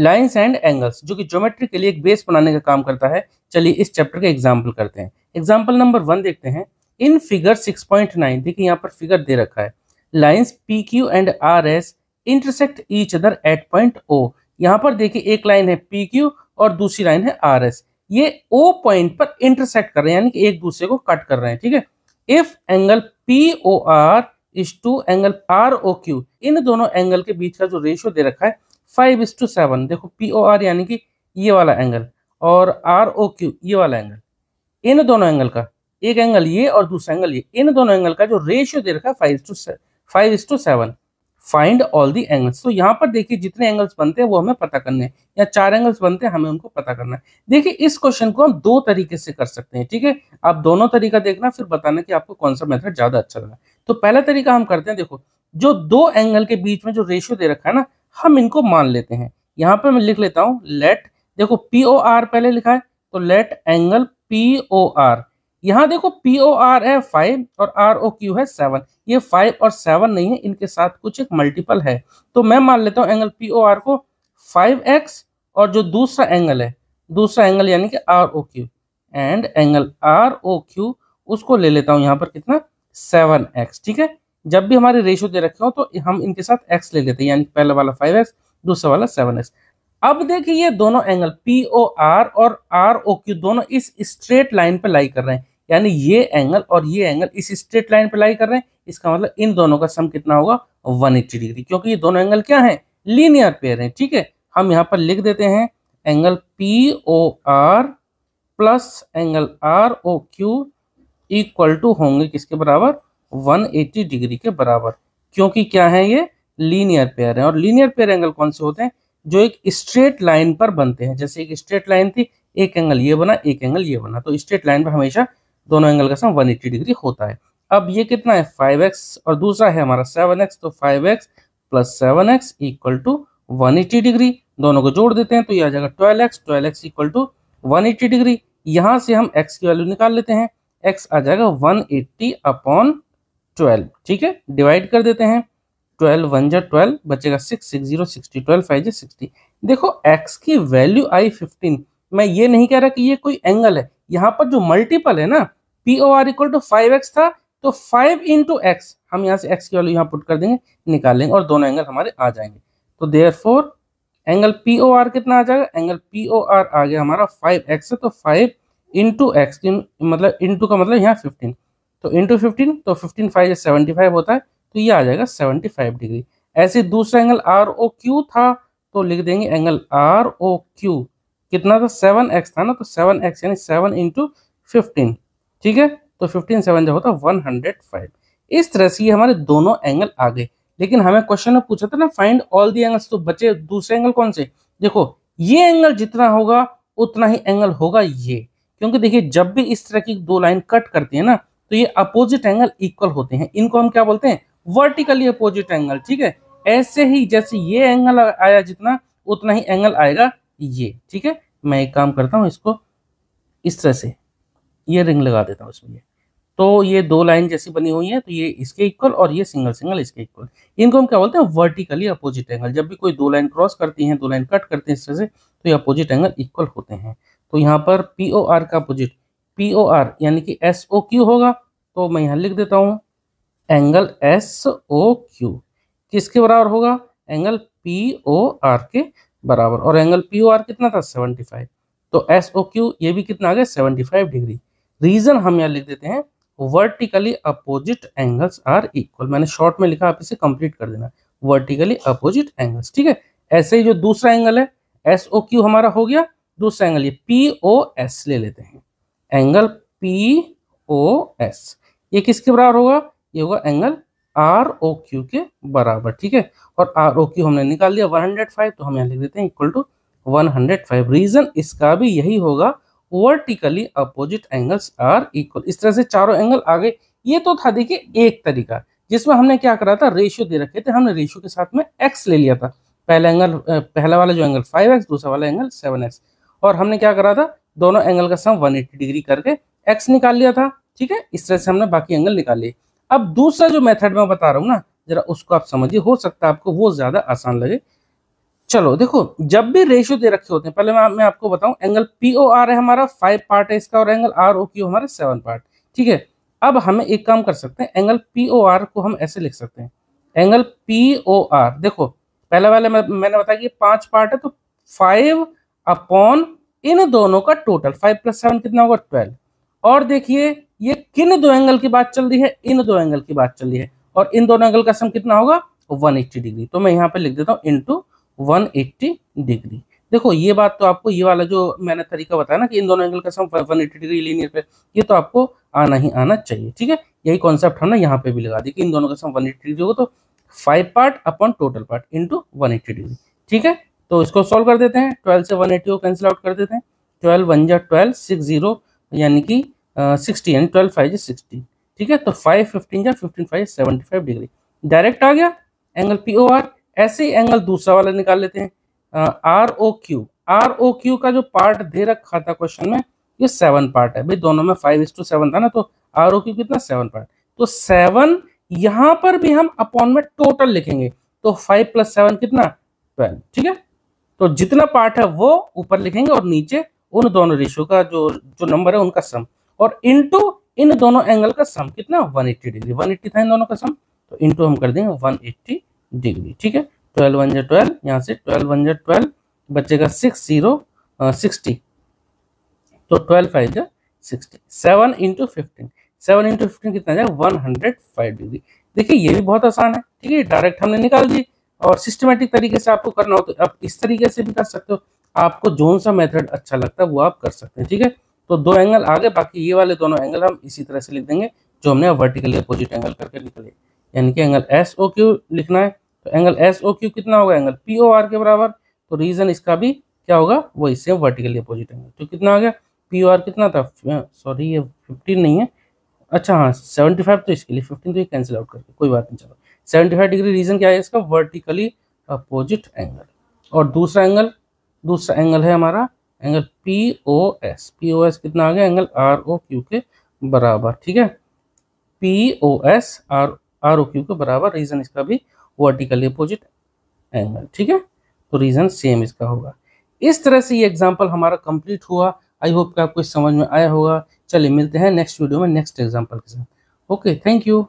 lines and angles जो कि geometry के लिए एक बेस बनाने का काम करता है चलिए इस चैप्टर का एग्जाम्पल करते हैं एग्जाम्पल नंबर वन देखते हैं इन फिगर 6.9 देखिए यहाँ पर फिगर दे रखा है lines P Q and R S intersect each other at point O यहाँ पर देखिए एक लाइन है पी क्यू और दूसरी लाइन है आर एस ये ओ पॉइंट पर इंटरसेक्ट कर रहे हैं यानी कि एक दूसरे को कट कर रहे हैं ठीक है if angle P O R is to angle R O Q इन दोनों एंगल के बीच का जो रेशियो दे रखा है फाइव इस टू सेवन देखो पी ओ आर यानी कि ये वाला एंगल और आर ओ क्यू ये वाला एंगल इन दोनों एंगल का एक एंगल ये और दूसरा एंगल ये इन दोनों एंगल का जो रेशियो दे रखा है five to five is to seven find all the angles तो यहाँ पर देखिए जितने एंगल्स बनते हैं वो हमें पता करने हैं या चार एंगल्स बनते हैं हमें उनको पता करना है देखिए इस क्वेश्चन को हम दो तरीके से कर सकते हैं ठीक है आप दोनों तरीका देखना फिर बताना कि आपको कौन सा मेथड ज़्यादा अच्छा लगा तो पहला तरीका हम करते हैं देखो जो दो एंगल के बीच में जो रेशियो दे रखा है ना हम इनको मान लेते हैं यहाँ पर मैं लिख लेता हूँ लेट देखो पी ओ आर पहले लिखा है तो let angle P O R यहाँ देखो पी ओ आर है फाइव और आर ओ क्यू है सेवन ये फाइव और सेवन नहीं है इनके साथ कुछ एक मल्टीपल है तो मैं मान लेता हूँ एंगल पी ओ आर को फाइव एक्स और जो दूसरा एंगल है दूसरा एंगल यानी कि R O Q and angle R O Q उसको ले लेता हूँ यहाँ पर कितना सेवन एक्स ठीक है जब भी हमारे रेशियो दे रखे हो तो हम इनके साथ एक्स ले लेते हैं यानी पहला वाला फाइव एक्स दूसरा वाला सेवन एक्स अब देखिए ये दोनों एंगल पी ओ आर और आर ओ क्यू दोनों इस स्ट्रेट लाइन पर लाई कर रहे हैं यानी ये एंगल और ये एंगल इस स्ट्रेट लाइन पर लाई कर रहे हैं इसका मतलब इन दोनों का सम कितना होगा वन एट्टी डिग्री क्योंकि ये दोनों एंगल क्या है लीनियर पेयर है ठीक है हम यहाँ पर लिख देते हैं angle P O R plus angle R O Q equal to होंगे किसके बराबर 180 डिग्री के बराबर क्योंकि क्या है ये लीनियर पेयर है और लीनियर पेयर एंगल कौन से होते हैं जो एक स्ट्रेट लाइन पर बनते हैं जैसे एक स्ट्रेट लाइन थी एक एंगल ये बना एक एंगल ये बना तो स्ट्रेट लाइन पर हमेशा दोनों एंगल का सम 180 डिग्री होता है अब ये कितना है 5x और दूसरा है हमारा 7x तो 5x plus seven x equal to one eighty degree दोनों को जोड़ देते हैं तो यह आ जाएगा twelve x twelve x equal to one eighty degree यहाँ से हम x की वैल्यू निकाल लेते हैं x आ जाएगा वन एट्टी अपॉन ट्वेल्व ठीक है डिवाइड कर देते हैं ट्वेल्व वन जा ट्वेल्व बचेगा six six zero sixty twelve five जी सिक्सटी देखो एक्स की वैल्यू आई फिफ्टीन मैं ये नहीं कह रहा कि ये कोई एंगल है यहाँ पर जो मल्टीपल है ना P O R equal to five x था तो फाइव इंटू एक्स हम यहाँ से एक्स की वैल्यू यहाँ पुट कर देंगे निकालेंगे और दोनों एंगल हमारे आ जाएंगे तो therefore angle P O R कितना आ जाएगा एंगल पी ओ आर आ गया हमारा फाइव एक्स है तो फाइव इंटू एक्स मतलब इंटू का मतलब यहाँ फिफ्टीन तो इंटू फिफ्टीन तो फिफ्टीन फाइव सेवेंटी फाइव होता है तो ये आ जाएगा सेवेंटी फाइव डिग्री ऐसे दूसरा एंगल आर ओ क्यू था तो लिख देंगे एंगल आर ओ क्यू कितना था सेवन एक्स था ना तो सेवन एक्स यानी सेवन इंटू फिफ्टीन ठीक है तो फिफ्टीन सेवन जो होता है वन हंड्रेड फाइव इस तरह से ये हमारे दोनों एंगल आ गए लेकिन हमें क्वेश्चन में पूछा था ना फाइंड ऑल दी एंगल्स तो बचे दूसरे एंगल कौन से देखो ये एंगल जितना होगा उतना ही एंगल होगा ये क्योंकि देखिए जब भी इस तरह की दो लाइन कट करती है ना तो ये अपोजिट एंगल इक्वल होते हैं इनको हम क्या बोलते हैं वर्टिकली अपोजिट एंगल ठीक है ऐसे ही जैसे ये एंगल आया जितना उतना ही एंगल आएगा ये ठीक है मैं एक काम करता हूँ इसको इस तरह से ये रिंग लगा देता हूँ इसमें तो ये दो लाइन जैसी बनी हुई है तो ये इसके इक्वल और ये सिंगल सिंगल इसके इक्वल इनको हम क्या बोलते हैं वर्टिकली अपोजिट एंगल जब भी कोई दो लाइन क्रॉस करती हैं दो लाइन कट करते हैं इस तरह से तो ये अपोजिट एंगल इक्वल होते हैं तो यहाँ पर पी ओ आर का अपोजिट पी ओ आर यानी कि एस ओ क्यू होगा तो मैं यहाँ लिख देता हूँ एंगल एस ओ क्यू किसके बराबर होगा एंगल पी ओ आर के बराबर और एंगल पी ओ आर कितना था सेवेंटी फाइव तो एस ओ क्यू ये भी कितना आ गया सेवेंटी फाइव डिग्री रीजन हम यहाँ लिख देते हैं vertically opposite angles are equal मैंने शॉर्ट में लिखा आप इसे कंप्लीट कर देना वर्टिकली अपोजिट एंगल्स ठीक है ऐसे ही जो दूसरा एंगल है एस ओ क्यू हमारा हो गया दूसरा एंगल ये पी ओ एस ले लेते हैं एंगल पी ओ एस ये किसके बराबर होगा ये होगा एंगल आर ओ क्यू के बराबर ठीक है और आर ओ क्यू हमने निकाल लिया 105 तो हम यहाँ लिख देते हैं इक्वल टू 105 रीजन इसका भी यही होगा vertically opposite angles are equal इस तरह से चारों एंगल आ गए ये तो था देखिए एक तरीका जिसमें हमने क्या करा था रेशियो दे रखे थे हमने रेशियो के साथ में एक्स ले लिया था पहला एंगल पहला वाला जो एंगल फाइव एक्स दूसरा वाला एंगल सेवन एक्स और हमने क्या करा था दोनों एंगल का सम 180 डिग्री करके एक्स निकाल लिया था ठीक है इस तरह से हमने बाकी एंगल निकाल लिए अब दूसरा जो मेथड मैं बता रहा हूँ ना जरा उसको आप समझिए हो सकता है आपको वो ज्यादा आसान लगे चलो देखो जब भी रेशियो दे रखे होते हैं पहले मैं, मैं आपको बताऊं एंगल पी ओ आर है हमारा फाइव पार्ट है इसका और एंगल आर ओ क्यू हमारा सेवन पार्ट ठीक है अब हमें एक काम कर सकते हैं एंगल पी ओ आर को हम ऐसे लिख सकते हैं एंगल पी ओ आर देखो पहला वाले मैं, मैंने बताया कि पांच पार्ट है तो फाइव अपॉन इन दोनों का टोटल फाइव प्लस सेवन कितना होगा ट्वेल्व और देखिए ये किन दो एंगल की बात चल रही है इन दो एंगल की बात चल रही है और इन दोनों एंगल का सम कितना होगा वन एट्टी डिग्री तो मैं यहाँ पे लिख देता हूँ इंटू वन एट्टी डिग्री देखो ये बात तो आपको ये वाला जो मैंने तरीका बताया ना कि इन दोनों एंगल का सम एट्टी डिग्री लीनियर पे ये तो आपको आना ही आना चाहिए ठीक है यही कॉन्सेप्ट हमने यहाँ पे भी लगा दी कि इन दोनों का सम एट्टी डिग्री होगा तो five part upon total part into one eighty degree ठीक है तो इसको सॉल्व कर देते हैं ट्वेल्व से वन एटी को कैंसिल आउट कर देते हैं ट्वेल्व वन जा ट्वेल्व सिक्स जीरो यानी कि सिक्सटी यानी ट्वेल्व फाइव जी सिक्सटीन ठीक है तो फाइव फिफ्टीन या fifteen five seventy five degree direct आ गया एंगल पी ओ आर ऐसे ही एंगल दूसरा वाला निकाल लेते हैं R O Q R O Q का जो पार्ट दे रखा था क्वेश्चन में ये सेवन पार्ट है भाई दोनों में फाइव इज टू सेवन था ना तो आर ओ क्यू कितना सेवन पार्ट तो सेवन यहाँ पर भी हम अपॉन में टोटल लिखेंगे तो फाइव प्लस सेवन कितना ट्वेल्व ठीक है तो जितना पार्ट है वो ऊपर लिखेंगे और नीचे उन दोनों रेशियो का जो जो नंबर है उनका सम और इनटू इन दोनों एंगल का सम कितना 180 डिग्री 180 था इन दोनों का सम तो इनटू हम कर देंगे 180 डिग्री ठीक है 12 वन जे ट्वेल्व यहाँ से 12 वन जे ट्वेल्व बचेगा सिक्स जीरो सिक्सटी तो ट्वेल्व फाइव जो sixty seven into fifteen seven into fifteen कितना जाएगा वन हंड्रेड फाइव डिग्री देखिए ये भी बहुत आसान है ठीक है डायरेक्ट हमने निकाल दी और सिस्टमेटिक तरीके से आपको करना हो तो आप इस तरीके से भी कर सकते हो आपको जो सा मेथड अच्छा लगता है वो आप कर सकते हैं ठीक है तो दो एंगल आगे बाकी ये वाले दोनों एंगल हम इसी तरह से लिख देंगे जो हमने वर्टिकली अपोजिट एंगल करके निकले यानी कि एंगल एस ओ क्यू लिखना है तो एंगल एस ओ क्यू कितना होगा एंगल पी ओ आर के बराबर तो रीजन इसका भी क्या होगा वो इससे वर्टिकली अपोजिट एंगल तो कितना आ गया पी ओ आर कितना था सॉरी ये फिफ्टीन नहीं है अच्छा हाँ सेवेंटी फाइव तो इसके लिए फिफ्टीन तो ये कैंसिल आउट करके कोई बात नहीं चलो फाइव डिग्री रीजन क्या है इसका वर्टिकली अपोजिट एंगल और दूसरा एंगल दूसरा एंगल है हमारा angle P O S P O S कितना आ गया एंगल आर ओ क्यू के बराबर ठीक है P O S R R O Q के बराबर रीजन इसका भी वर्टिकली अपोजिट एंगल ठीक है तो रीजन सेम इसका होगा इस तरह से ये एग्जाम्पल हमारा कंप्लीट हुआ आई होप कि आपको समझ में आया होगा चलिए मिलते हैं नेक्स्ट वीडियो में नेक्स्ट एग्जाम्पल के साथ ओके थैंक यू